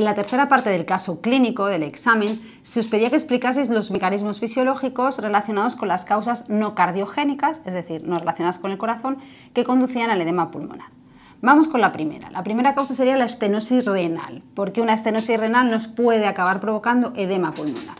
En la tercera parte del caso clínico del examen, se os pedía que explicaseis los mecanismos fisiológicos relacionados con las causas no cardiogénicas, es decir, no relacionadas con el corazón, que conducían al edema pulmonar. Vamos con la primera. La primera causa sería la estenosis renal, porque una estenosis renal nos puede acabar provocando edema pulmonar.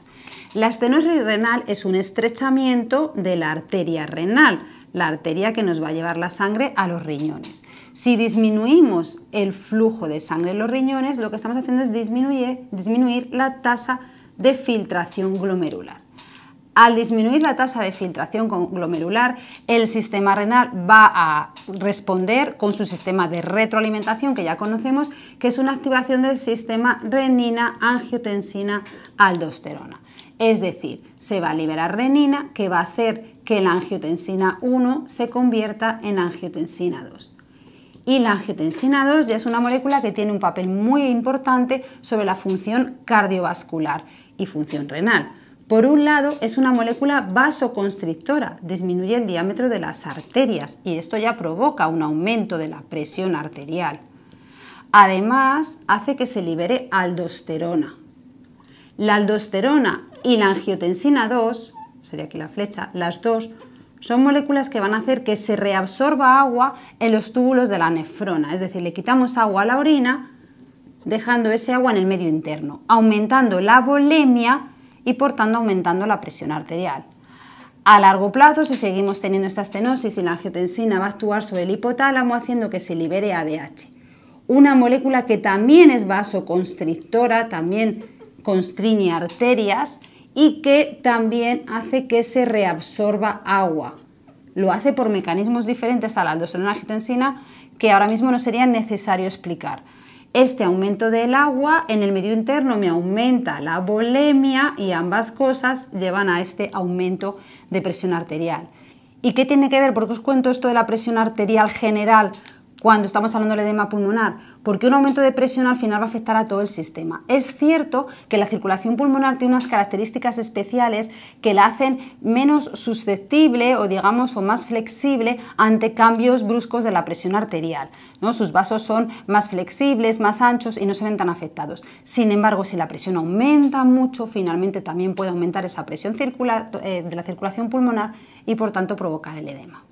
La estenosis renal es un estrechamiento de la arteria renal, la arteria que nos va a llevar la sangre a los riñones. Si disminuimos el flujo de sangre en los riñones, lo que estamos haciendo es disminuir, la tasa de filtración glomerular. Al disminuir la tasa de filtración glomerular, el sistema renal va a responder con su sistema de retroalimentación que ya conocemos, que es una activación del sistema renina-angiotensina-aldosterona. Es decir, se va a liberar renina que va a hacer que la angiotensina 1 se convierta en angiotensina 2. Y la angiotensina 2 ya es una molécula que tiene un papel muy importante sobre la función cardiovascular y función renal. Por un lado, es una molécula vasoconstrictora, disminuye el diámetro de las arterias y esto ya provoca un aumento de la presión arterial. Además, hace que se libere aldosterona. La aldosterona y la angiotensina 2, sería aquí la flecha, las dos son moléculas que van a hacer que se reabsorba agua en los túbulos de la nefrona, es decir, le quitamos agua a la orina dejando ese agua en el medio interno, aumentando la volemia y por tanto aumentando la presión arterial. A largo plazo, si seguimos teniendo esta estenosis y la angiotensina va a actuar sobre el hipotálamo haciendo que se libere ADH, una molécula que también es vasoconstrictora, también constriñe arterias y que también hace que se reabsorba agua. Lo hace por mecanismos diferentes a la aldosterona angiotensina que ahora mismo no sería necesario explicar. Este aumento del agua en el medio interno me aumenta la volemia y ambas cosas llevan a este aumento de presión arterial. ¿Y qué tiene que ver? Porque os cuento esto de la presión arterial general cuando estamos hablando del edema pulmonar, porque un aumento de presión al final va a afectar a todo el sistema. Es cierto que la circulación pulmonar tiene unas características especiales que la hacen menos susceptible o digamos o más flexible ante cambios bruscos de la presión arterial. Sus vasos son más flexibles, más anchos y no se ven tan afectados. Sin embargo, si la presión aumenta mucho, finalmente también puede aumentar esa presión eh, de la circulación pulmonar y por tanto provocar el edema.